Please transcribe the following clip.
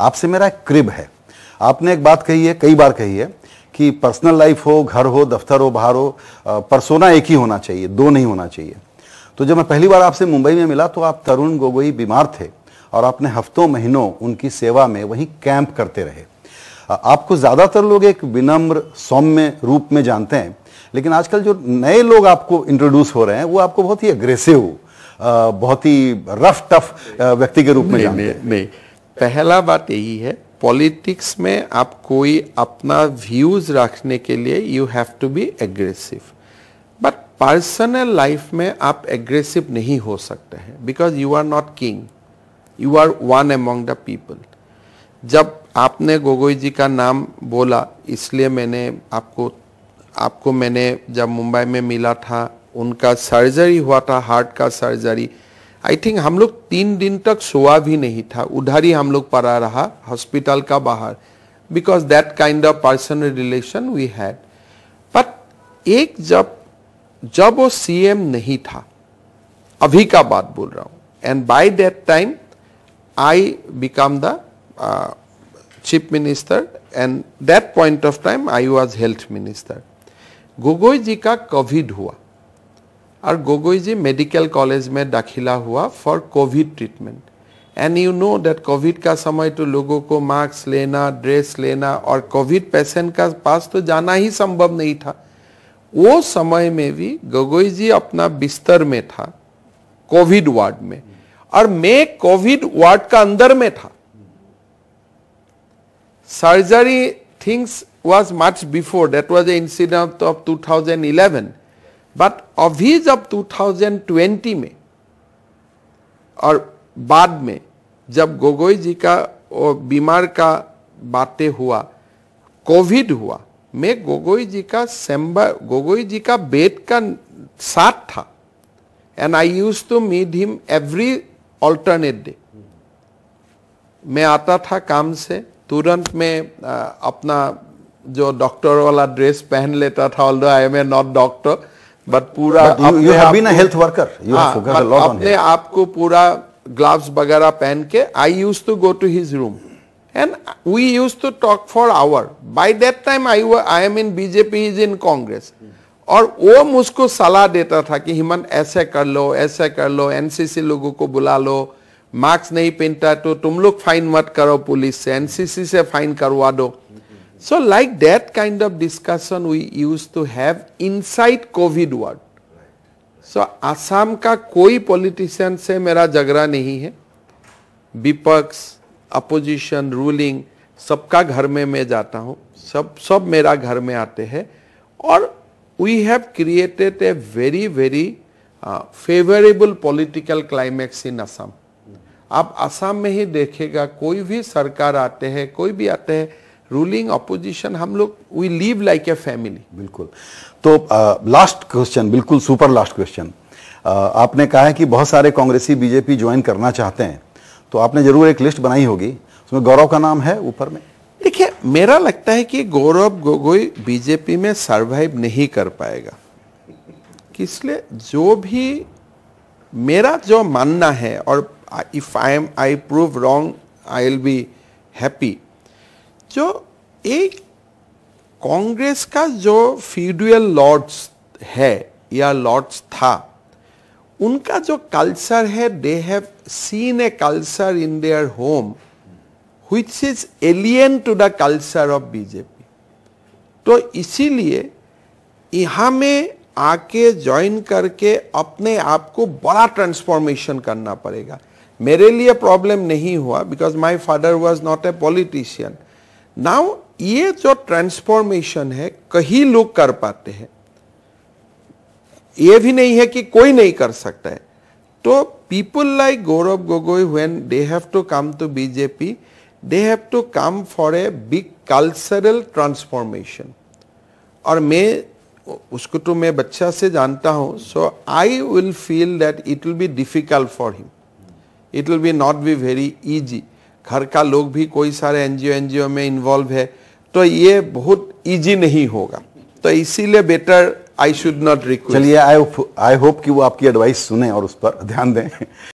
आपसे मेरा एक क्रिब है आपने एक बात कही है कई बार कही है कि पर्सनल लाइफ हो घर हो दफ्तर हो बाहर हो परसोना एक ही होना चाहिए दो नहीं होना चाहिए तो जब मैं पहली बार आपसे मुंबई में मिला तो आप तरुण गोगोई बीमार थे और आपने हफ्तों महीनों उनकी सेवा में वहीं कैंप करते रहे आपको ज़्यादातर लोग एक विनम्र सौम्य रूप में जानते हैं लेकिन आजकल जो नए लोग आपको इंट्रोड्यूस हो रहे हैं वो आपको बहुत ही अग्रेसिव बहुत ही रफ टफ व्यक्ति के रूप में जानते हैं नहीं पहला बात यही है पॉलिटिक्स में आप कोई अपना व्यूज रखने के लिए you have to be aggressive but personal life में आप एग्रेसिव नहीं हो सकते हैं because you are not king you are one among the people जब आपने गोगोई जी का नाम बोला इसलिए मैंने आपको आपको मैंने जब मुंबई में मिला था उनका सर्जरी हुआ था हार्ट का सर्जरी आई थिंक हम लोग तीन दिन तक सोआ भी नहीं था उधर ही हम लोग पड़ा रहा हॉस्पिटल का बाहर because that kind of personal relation we had but एक जब जब वो सी एम नहीं था अभी का बात बोल रहा हूँ and by that time I become the chief minister and that point of time I was health minister Gogoi ji का कोविड हुआ और गोगोई जी मेडिकल कॉलेज में दाखिला हुआ for Covid treatment and you know that Covid का समय तो लोगों को मास्क लेना ड्रेस लेना और कोविड पेशेंट का पास तो जाना ही संभव नहीं था वो समय में भी गोगोई जी अपना बिस्तर में था कोविड वार्ड में और मैं कोविड वार्ड का अंदर में था surgery things was much before that was a incident of 2011 but अभी जब 2020 में और बाद में जब गोगोई जी का बीमार का बातें हुआ कोविड हुआ में गोगोई जी का सेम्बर गोगोई जी का बेड का साथ था and I use to meet him every alternate day मैं आता था काम से तुरंत मैं अपना जो डॉक्टर वाला ड्रेस पहन लेता था all I am a not doctor but पूरा you have been a health worker you have focused a lot on अपने आप को हाँ, पूरा ग्लव्स वगैरह पहन के I use to go to his room and we use to talk for hour by that time I I am in BJP is in Congress और वो मुझको सलाह देता था कि हिमन ऐसे कर लो ऐसे कर लो एनसीसी लोगों को बुला लो मास्क नहीं पहनता तो तुम लोग फाइन मत करो पुलिस से एनसीसी से फाइन करवा दो So like that kind of discussion we used to have inside COVID ward. सो आसाम का कोई पॉलिटिशियन से मेरा झगड़ा नहीं है विपक्ष अपोजिशन रूलिंग सबका घर में मैं जाता हूँ सब सब मेरा घर में आते हैं और we have created a very very favourable political climax in Assam आप असम में ही देखेगा कोई भी सरकार आते हैं कोई भी आते हैं रूलिंग ऑपोजिशन हम लोग we live like a family बिल्कुल तो लास्ट क्वेश्चन बिल्कुल सुपर लास्ट क्वेश्चन आपने कहा है कि बहुत सारे कांग्रेसी बीजेपी ज्वाइन करना चाहते हैं तो आपने जरूर एक लिस्ट बनाई होगी उसमें गौरव का नाम है ऊपर में देखिए मेरा लगता है कि गौरव गोगोई बीजेपी में सर्वाइव नहीं कर पाएगा इसलिए जो भी मेरा जो मानना है और if I am I prove wrong I will be happy जो एक कांग्रेस का जो फ्यूडुअल लॉर्ड्स है या लॉर्ड्स था उनका जो कल्चर है they have seen a culture in their home which is alien to the culture of BJP तो इसीलिए यहाँ में आके ज्वाइन करके अपने आप को बड़ा ट्रांसफॉर्मेशन करना पड़ेगा मेरे लिए प्रॉब्लम नहीं हुआ because my father was not a politician now ये जो ट्रांसफॉर्मेशन है कहीं लोग कर पाते हैं ये भी नहीं है कि कोई नहीं कर सकता है तो people like Gaurav Gogoi when they have to come to BJP they have to come for a big cultural transformation और मैं उसको तो मैं बच्चा से जानता हूँ so I will feel that it will be difficult for him it will be not be very easy घर का लोग भी कोई सारे एनजीओ एनजीओ में इन्वॉल्व है तो ये बहुत इजी नहीं होगा तो इसीलिए better I should not request चलिए आई आई होप कि वो आपकी एडवाइस सुने और उस पर ध्यान दें